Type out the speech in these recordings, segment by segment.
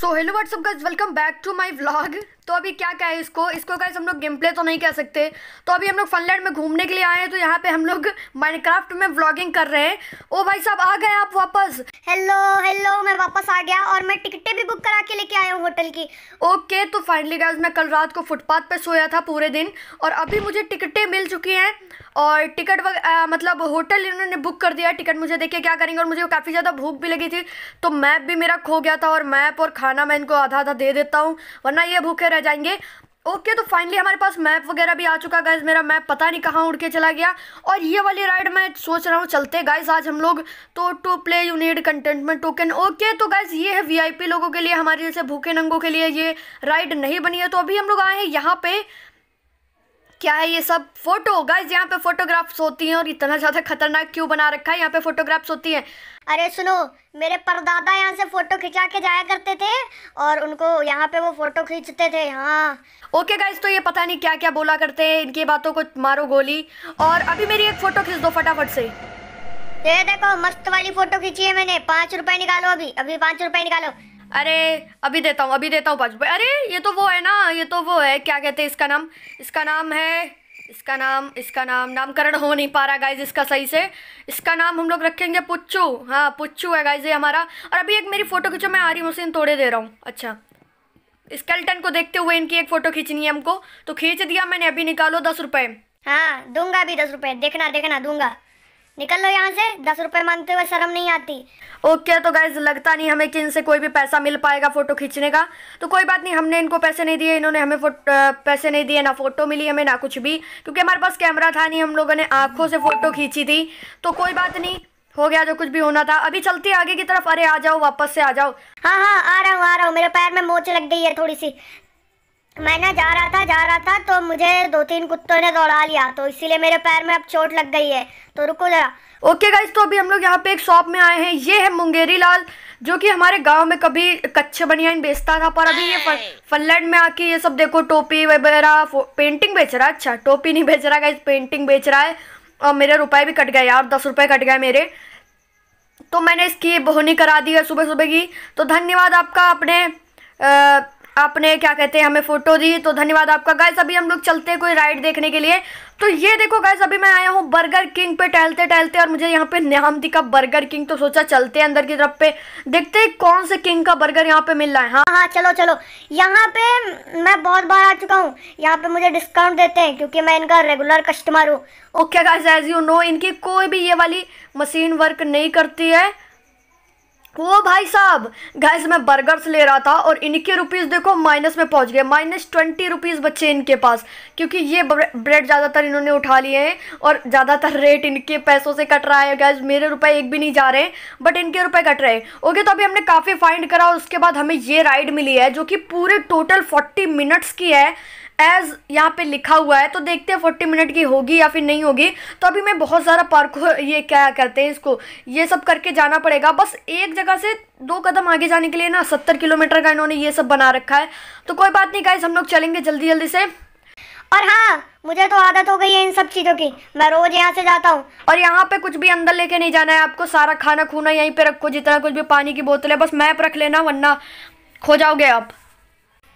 So hello what's up guys welcome back to my vlog तो अभी क्या क्या है इसको इसको गाइज हम लोग गेम प्ले तो नहीं कह सकते तो अभी हम लोग फनलैंड में घूमने के लिए आए हैं तो यहाँ पे हम लोग माइनक्राफ्ट में व्लॉगिंग कर रहे हैं ओ भाई साहब आ गए आप वापस हेलो हेलो मैं वापस आ गया और मैं टिकटें भी बुक करा के लेके आया हूँ होटल की ओके okay, तो फाइनली गाइज मैं कल रात को फुटपाथ पर सोया था पूरे दिन और अभी मुझे टिकटें मिल चुकी हैं और टिकट वग, आ, मतलब होटल इन्होंने बुक कर दिया टिकट मुझे देखे क्या करेंगे और मुझे काफ़ी ज़्यादा भूख भी लगी थी तो मैप भी मेरा खो गया था और मैप और खाना मैं इनको आधा आधा दे देता हूँ वरना ये भूखे रह जाएंगे ओके okay, तो फाइनली हमारे पास मैप वगैरह भी आ चुका गाइज मेरा मैप पता नहीं कहाँ उड़ के चला गया और ये वाली राइड मैं सोच रहा हूँ चलते गाइज आज हम लोग तो to play you need contentment token okay तो गाइज ये है वीआईपी लोगों के लिए हमारे जैसे भूखे नंगों के लिए ये राइड नहीं बनी है तो अभी हम लोग आए हैं यहाँ पे क्या है ये सब फोटो गाइज यहाँ पे फोटोग्राफ्स होती हैं और इतना ज़्यादा खतरनाक क्यों बना रखा है यहाँ पे फोटोग्राफ्स होती हैं अरे सुनो मेरे परदादा यहाँ से फोटो खिंचा के जाया करते थे और उनको यहाँ पे वो फोटो खींचते थे हाँ ओके गाइज तो ये पता नहीं क्या क्या बोला करते हैं इनकी बातों को मारो गोली और अभी मेरी एक फोटो खींच दो फटाफट से ये देखो मस्त वाली फोटो खींची है मैंने पाँच रुपए निकालो अभी अभी पाँच रुपए निकालो अरे अभी देता हूँ अभी देता हूँ पाँच रुपये अरे ये तो वो है ना ये तो वो है क्या कहते हैं इसका नाम इसका नाम है इसका नाम इसका नाम नामकरण हो नहीं पा रहा गाइज इसका सही से इसका नाम हम लोग रखेंगे पुच्चू हाँ पुच्चू है गाइज ये हमारा और अभी एक मेरी फ़ोटो खींचो मैं आ रही आरी इन तोड़े दे रहा हूँ अच्छा स्केल्टन को देखते हुए इनकी एक फ़ोटो खींचनी है हमको तो खींच दिया मैंने अभी निकालो दस रुपये हाँ दूंगा अभी दस रुपये देखना देखना दूंगा निकल लो यहाँ से दस रुपए मांगते हुए शर्म नहीं आती ओके okay, तो गाइज लगता नहीं हमें कि इनसे कोई भी पैसा मिल पाएगा फोटो खींचने का तो कोई बात नहीं हमने इनको पैसे नहीं दिए इन्होंने हमें पैसे नहीं दिए ना फोटो मिली हमें ना कुछ भी क्योंकि हमारे पास कैमरा था नहीं हम लोगों ने आंखों से फोटो खींची थी तो कोई बात नहीं हो गया जो कुछ भी होना था अभी चलती आगे की तरफ अरे आ जाओ वापस से आ जाओ हाँ हाँ आ रहा हूँ आ रहा हूँ मेरे पैर में मोच लग गई है थोड़ी सी मैं ना जा रहा था जा रहा था तो मुझे दो तीन कुत्तों ने दौड़ा लिया तो इसीलिए मेरे पैर में अब चोट लग गई है तो रुको जरा ओके गाइस तो अभी हम लोग यहाँ पे एक शॉप में आए हैं ये है मुंगेरी लाल जो कि हमारे गांव में कभी कच्चे बनियान बेचता था पर अभी ये फनलैंड में आके ये सब देखो टोपी वगैरह पेंटिंग बेच रहा है अच्छा टोपी नहीं बेच रहा गाइस पेंटिंग बेच रहा है और मेरे रुपए भी कट गए यार दस रुपये कट गए मेरे तो मैंने इसकी बोहनी करा दी है सुबह सुबह की तो धन्यवाद आपका अपने आपने क्या कहते हैं हमें फ़ोटो दी तो धन्यवाद आपका गाइस अभी हम लोग चलते हैं कोई राइड देखने के लिए तो ये देखो गाइस अभी मैं आया हूँ बर्गर किंग पे टहलते टहलते और मुझे यहाँ पे नियामती का बर्गर किंग तो सोचा चलते हैं अंदर की तरफ पे देखते हैं कौन से किंग का बर्गर यहाँ पे मिल रहा है हाँ? हाँ हाँ चलो चलो यहाँ पे मैं बहुत बार आ चुका हूँ यहाँ पे मुझे डिस्काउंट देते हैं क्योंकि मैं इनका रेगुलर कस्टमर हूँ okay guys as you know इनकी कोई भी ये वाली मशीन वर्क नहीं करती है वो भाई साहब गैस मैं बर्गर्स ले रहा था और इनके रुपीज़ देखो माइनस में पहुंच गए माइनस ट्वेंटी रुपीज़ बचे इनके पास क्योंकि ये ब्रेड ज़्यादातर इन्होंने उठा लिए हैं और ज़्यादातर रेट इनके पैसों से कट रहा है गैस मेरे रुपए एक भी नहीं जा रहे हैं बट इनके रुपए कट रहे हैं ओके तो अभी हमने काफ़ी फाइंड करा और उसके बाद हमें ये राइड मिली है जो कि पूरे टोटल फोर्टी मिनट्स की है एज यहाँ पे लिखा हुआ है तो देखते हैं फोर्टी मिनट की होगी या फिर नहीं होगी तो अभी मैं बहुत सारा पार्क ये क्या करते हैं इसको ये सब करके जाना पड़ेगा बस एक जगह से दो कदम आगे जाने के लिए ना सत्तर किलोमीटर का इन्होंने ये सब बना रखा है तो कोई बात नहीं गाइज हम लोग चलेंगे जल्दी जल्दी से और हाँ मुझे तो आदत हो गई है इन सब चीज़ों की मैं रोज़ यहाँ से जाता हूँ और यहाँ पे कुछ भी अंदर लेके नहीं जाना है आपको सारा खाना खूना यहीं पे रखो जितना कुछ भी पानी की बोतल है बस मैप रख लेना वरना खो जाओगे आप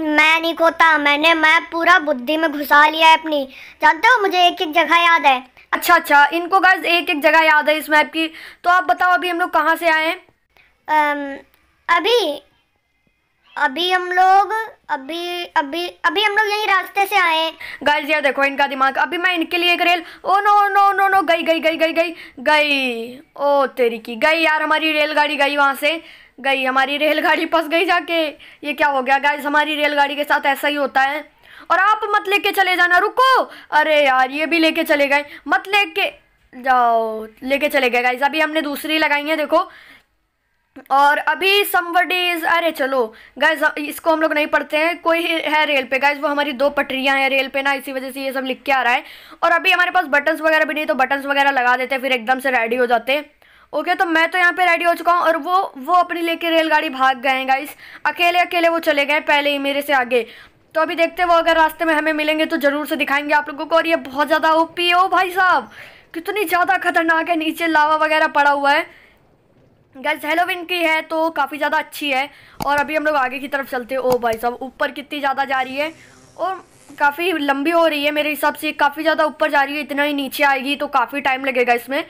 मैं नहीं खोता मैंने मैं पूरा बुद्धि में घुसा लिया है अपनी जानते हो मुझे एक एक जगह याद है अच्छा अच्छा इनको गाइज एक एक जगह याद है इस मैप की तो आप बताओ अभी हम लोग कहाँ से आए हैं अभी अभी हम लोग अभी अभी अभी हम लोग यही रास्ते से आए गाइस यार देखो इनका दिमाग अभी मैं इनके लिए एक reel oh no no no no गई गई गई गई गई गई ओ तेरी की गई यार हमारी रेलगाड़ी गई वहाँ से गई हमारी रेलगाड़ी फंस गई जाके ये क्या हो गया गाइज हमारी रेलगाड़ी के साथ ऐसा ही होता है और आप मत लेके चले जाना रुको अरे यार ये भी लेके चले गए मत लेके जाओ लेके चले गए गाइज अभी हमने दूसरी लगाई है देखो और अभी समवडीज अरे चलो गाइज इसको हम लोग नहीं पढ़ते हैं कोई है रेल पे गाइज वो हमारी दो पटरियां हैं रेल पे ना इसी वजह से ये सब लिख के आ रहा है और अभी हमारे पास बटन्स वगैरह भी नहीं तो बटन्स वगैरह लगा देते हैं फिर एकदम से रेडी हो जाते हैं ओके तो मैं तो यहाँ पे रेडी हो चुका हूँ और वो वो अपनी लेके रेलगाड़ी भाग गए गाइस अकेले अकेले वो चले गए पहले ही मेरे से आगे तो अभी देखते वो अगर रास्ते में हमें मिलेंगे तो ज़रूर से दिखाएंगे आप लोगों को और ये बहुत ज़्यादा पी ओ भाई साहब कितनी ज़्यादा खतरनाक है नीचे लावा वगैरह पड़ा हुआ है गैस हेलोविन की है तो काफ़ी ज़्यादा अच्छी है और अभी हम लोग आगे की तरफ चलते हैं ओ भाई साहब ऊपर कितनी ज़्यादा जा रही है और काफ़ी लंबी हो रही है मेरे हिसाब से काफ़ी ज़्यादा ऊपर जा रही है इतना ही नीचे आएगी तो काफ़ी टाइम लगेगा इसमें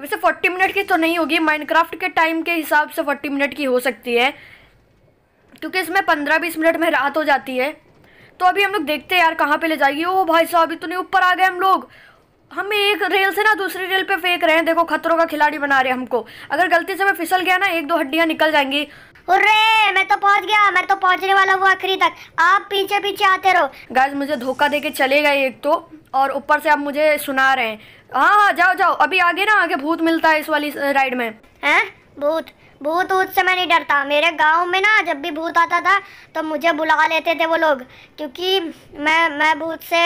वैसे फोर्टी मिनट की तो नहीं होगी माइनक्राफ्ट के टाइम के हिसाब से फोर्टी मिनट की हो सकती है क्योंकि इसमें पंद्रह बीस मिनट में रात हो जाती है तो अभी हम लोग देखते हैं यार कहाँ पे ले जाएगी ओ भाई साहब अभी तो नहीं ऊपर आ गए हम लोग हम एक रेल से ना दूसरी रेल पे फेंक रहे हैं देखो खतरों का खिलाड़ी बना रहे हमको अगर गलती से मैं फिसल गया ना एक दो हड्डियाँ निकल जाएंगी अरे मैं तो पहुंच गया मैं तो पहुंचने वाला हूँ आखिरी तक आप पीछे पीछे आते रहो गैस मुझे धोखा दे चले गए एक तो और ऊपर से आप मुझे सुना रहे हैं हाँ हाँ जाओ जाओ अभी आगे ना आगे भूत मिलता है इस वाली राइड में हैं भूत भूत भूत से मैं नहीं डरता मेरे गांव में ना जब भी भूत आता था तो मुझे बुला लेते थे वो लोग क्योंकि मैं मैं भूत से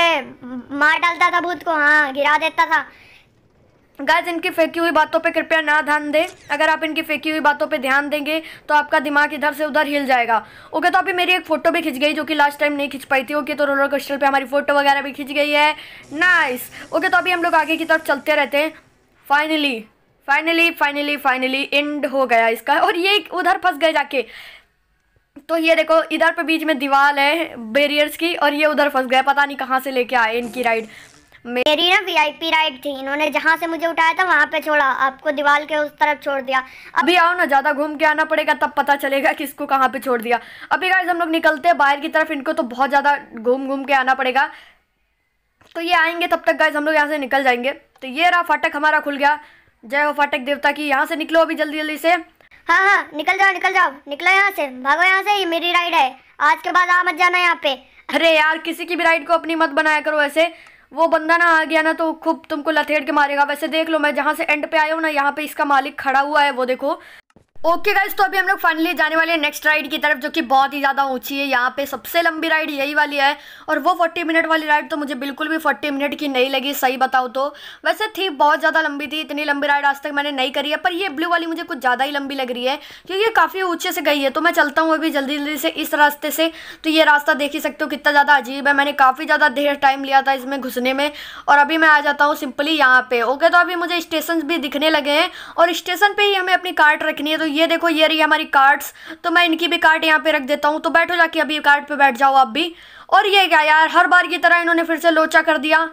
मार डालता था भूत को हाँ गिरा देता था गाइज इनकी फेंकी हुई बातों पे कृपया ना ध्यान दें अगर आप इनकी फेंकी हुई बातों पे ध्यान देंगे तो आपका दिमाग इधर से उधर हिल जाएगा ओके तो अभी मेरी एक फ़ोटो भी खिंच गई जो कि लास्ट टाइम नहीं खिंच पाई थी ओके तो रोलर कोस्टर पे हमारी फ़ोटो वगैरह भी खिंच गई है नाइस ओके तो अभी हम लोग आगे की तरफ चलते रहते हैं finally finally finally finally end हो गया इसका और ये उधर फंस गए जाके तो ये देखो इधर पे बीच में दीवार है बेरियर्स की और ये उधर फंस गया पता नहीं कहाँ से लेके आए इनकी राइड मेरी ना वीआईपी राइड थी इन्होंने जहाँ से मुझे उठाया था वहाँ पे छोड़ा आपको दीवार के उस तरफ छोड़ दिया अभी आओ ना ज़्यादा घूम के आना पड़ेगा तब पता चलेगा किसको कहाँ पे छोड़ दिया अभी गाइज हम लोग निकलते हैं बाहर की तरफ इनको तो बहुत ज़्यादा घूम घूम के आना पड़ेगा तो ये आएंगे तब तक गाइज हम लोग यहाँ से निकल जाएंगे तो ये रहा फाटक हमारा खुल गया जय हो फाटक देवता की यहाँ से निकलो अभी जल्दी जल्दी से हाँ हाँ निकल जाओ निकल जाओ निकलो यहाँ से भागो यहाँ से ये मेरी राइड है आज के बाद आ मत जाना यहाँ पे अरे यार किसी की भी राइड को अपनी मत बनाया करो ऐसे वो बंदा ना आ गया ना तो खूब तुमको लथेड़ के मारेगा वैसे देख लो मैं जहाँ से एंड पे आया हूँ ना यहाँ पे इसका मालिक खड़ा हुआ है वो देखो ओके गाइज तो अभी हम लोग फाइनली जाने वाले हैं नेक्स्ट राइड की तरफ जो कि बहुत ही ज़्यादा ऊंची है यहाँ पे सबसे लंबी राइड यही वाली है और वो 40 मिनट वाली राइड तो मुझे बिल्कुल भी 40 मिनट की नहीं लगी सही बताओ तो वैसे थी बहुत ज़्यादा लंबी थी इतनी लंबी राइड आज तक मैंने नहीं करी है पर ये ब्लू वाली मुझे कुछ ज़्यादा ही लंबी लग रही है क्योंकि ये काफ़ी ऊँचे से गई है तो मैं चलता हूँ अभी जल्दी जल्दी से इस रास्ते से तो ये रास्ता देख ही सकते हो कितना ज़्यादा अजीब है मैंने काफ़ी ज़्यादा देर टाइम लिया था इसमें घुसने में और अभी मैं आ जाता हूँ सिंपली यहाँ पर ओके तो अभी मुझे स्टेशन भी दिखने लगे हैं और स्टेशन पर ही हमें अपनी कार्ट रखनी है तो ये देखो ये रही हमारी कार्ड्स तो मैं इनकी भी कार्ड यहाँ पे रख देता हूँ तो बैठो जाके अभी कार्ड पे बैठ जाओ आप भी और ये क्या यार हर बार की तरह इन्होंने फिर से लोचा कर दिया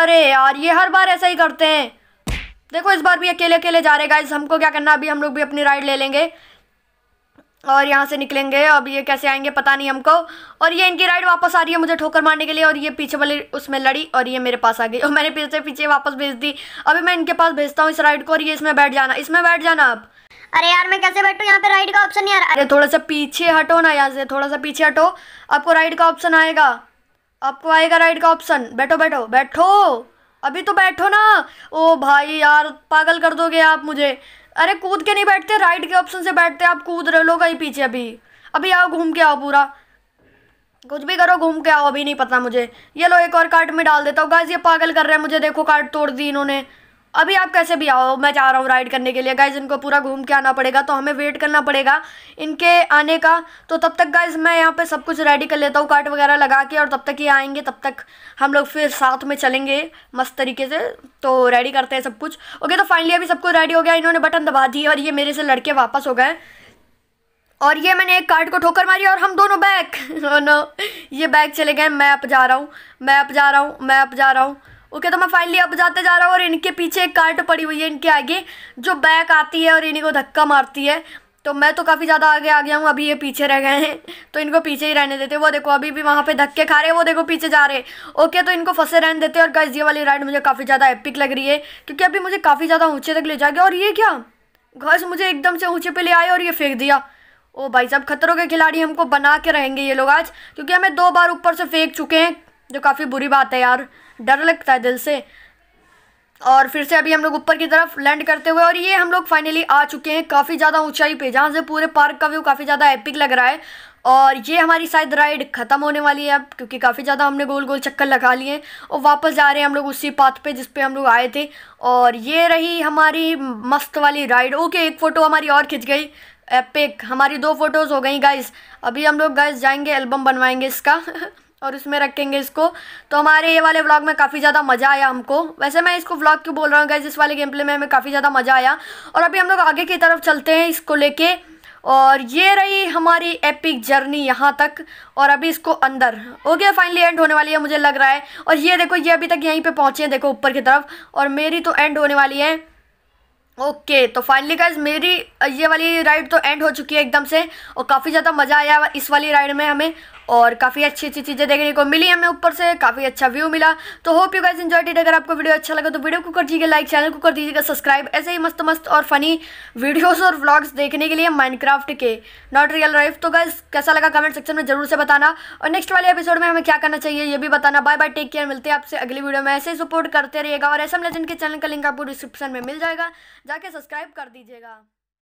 अरे यार ये हर बार ऐसा ही करते हैं देखो इस बार भी अकेले अकेले जा रहे गाइज हमको क्या करना अभी हम लोग भी अपनी राइड ले लेंगे और यहाँ से निकलेंगे अब ये कैसे आएंगे पता नहीं हमको और ये इनकी राइड वापस आ रही है मुझे ठोकर मारने के लिए और ये पीछे वाली उसमें लड़ी और ये मेरे पास आ गई और मैंने पीछे पीछे वापस भेज दी अभी मैं इनके पास भेजता हूँ इस राइड को और ये इसमें बैठ जाना इसमें बैठ जाना आप अरे यार मैं कैसे बैठू यहाँ पे राइड का ऑप्शन नहीं आ रहा अरे थोड़ा सा पीछे हटो ना यहाँ से थोड़ा सा पीछे हटो आपको राइड का ऑप्शन आएगा आपको आएगा राइड का ऑप्शन बैठो बैठो बैठो अभी तो बैठो ना ओ भाई यार पागल कर दोगे आप मुझे अरे कूद के नहीं बैठते राइड के ऑप्शन से बैठते आप कूद रहे लोग ही पीछे अभी अभी आओ घूम के आओ पूरा कुछ भी करो घूम के आओ अभी नहीं पता मुझे ये लो एक और कार्ड में डाल देता हूँ गाइस ये पागल कर रहे हैं मुझे देखो कार्ड तोड़ दी इन्होंने अभी आप कैसे भी आओ मैं जा रहा हूँ राइड करने के लिए गाइज इनको पूरा घूम के आना पड़ेगा तो हमें वेट करना पड़ेगा इनके आने का तो तब तक गाइज मैं यहाँ पे सब कुछ रेडी कर लेता हूँ कार्ट वगैरह लगा के और तब तक ये आएंगे तब तक हम लोग फिर साथ में चलेंगे मस्त तरीके से तो रेडी करते हैं सब कुछ ओके तो फाइनली अभी सब कुछ रेडी हो गया इन्होंने बटन दबा दिए और ये मेरे से लड़के वापस हो गए और ये मैंने एक कार्ड को ठोकर मारी और हम दोनों बैग oh ये बैग चले गए मैं अब जा रहा हूँ मैं अब जा रहा हूँ मैं अब जा रहा हूँ ओके तो मैं फाइनली अब जाते जा रहा हूँ और इनके पीछे एक कार्ट पड़ी हुई है इनके आगे जो बैक आती है और इन्हीं को धक्का मारती है तो मैं तो काफ़ी ज़्यादा आगे आ गया हूँ अभी ये पीछे रह गए हैं तो इनको पीछे ही रहने देते वो देखो अभी भी वहाँ पे धक्के खा रहे हैं वो देखो पीछे जा रहे ओके तो इनको फंसे रहने देते और गैस ये वाली राइड मुझे काफ़ी ज़्यादा एपिक लग रही है क्योंकि अभी मुझे काफ़ी ज़्यादा ऊँचे तक ले जा गया और ये क्या गैस मुझे एकदम से ऊँचे पर ले आए और ये फेंक दिया ओ भाई साहब खतरों के खिलाड़ी हमको बना के रहेंगे ये लोग आज क्योंकि हमें दो बार ऊपर से फेंक चुके हैं जो काफ़ी बुरी बात है यार डर लगता है दिल से और फिर से अभी हम लोग ऊपर की तरफ लैंड करते हुए और ये हम लोग फाइनली आ चुके हैं काफ़ी ज़्यादा ऊंचाई पे जहाँ से पूरे पार्क का व्यू काफ़ी ज़्यादा एपिक लग रहा है और ये हमारी शायद राइड ख़त्म होने वाली है अब क्योंकि काफ़ी ज़्यादा हमने गोल गोल चक्कर लगा लिए और वापस जा रहे हैं हम लोग उसी पाथ पे जिस पे हम लोग आए थे और ये रही हमारी मस्त वाली राइड ओके एक फ़ोटो हमारी और खिंच गई एपिक हमारी दो फ़ोटोज़ हो गई गाइज़ अभी हम लोग गाइज जाएंगे एल्बम बनवाएंगे इसका और उसमें रखेंगे इसको तो हमारे ये वाले व्लॉग में काफ़ी ज़्यादा मज़ा आया हमको वैसे मैं इसको व्लॉग क्यों बोल रहा हूँ गैस इस वाले गेम प्ले में हमें काफ़ी ज़्यादा मज़ा आया और अभी हम लोग आगे की तरफ चलते हैं इसको लेके और ये रही हमारी एपिक जर्नी यहाँ तक और अभी इसको अंदर ओके फाइनली एंड होने वाली है मुझे लग रहा है और ये देखो ये अभी तक यहीं पर पहुँचे हैं देखो ऊपर की तरफ और मेरी तो एंड होने वाली है ओके okay, तो फाइनली गाइज मेरी ये वाली राइड तो एंड हो चुकी है एकदम से और काफ़ी ज़्यादा मज़ा आया इस वाली राइड में हमें और काफ़ी अच्छी अच्छी चीज़ें देखने को मिली हमें ऊपर से काफ़ी अच्छा व्यू मिला तो hope you guys enjoyed it अगर आपको वीडियो अच्छा लगा तो वीडियो को कर दीजिएगा लाइक चैनल को कर दीजिएगा सब्सक्राइब ऐसे ही मस्त मस्त और फनी वीडियोज़ और व्लॉग्स देखने के लिए माइनक्राफ्ट के नॉट रियल लाइफ तो गाइज कैसा लगा कमेंट सेक्शन में जरूर से बताना और नेक्स्ट वाले एपिसोड में हमें क्या करना चाहिए ये भी बताना बाय बाय टेक केयर मिलते हैं आपसे अगली वीडियो में ऐसे ही सपोर्ट करते रहिएगा और ऐसा लेजेंड के चैनल का लिंक आपको डिस्क्रिप्शन में मिल जाएगा जाके सब्सक्राइब कर दीजिएगा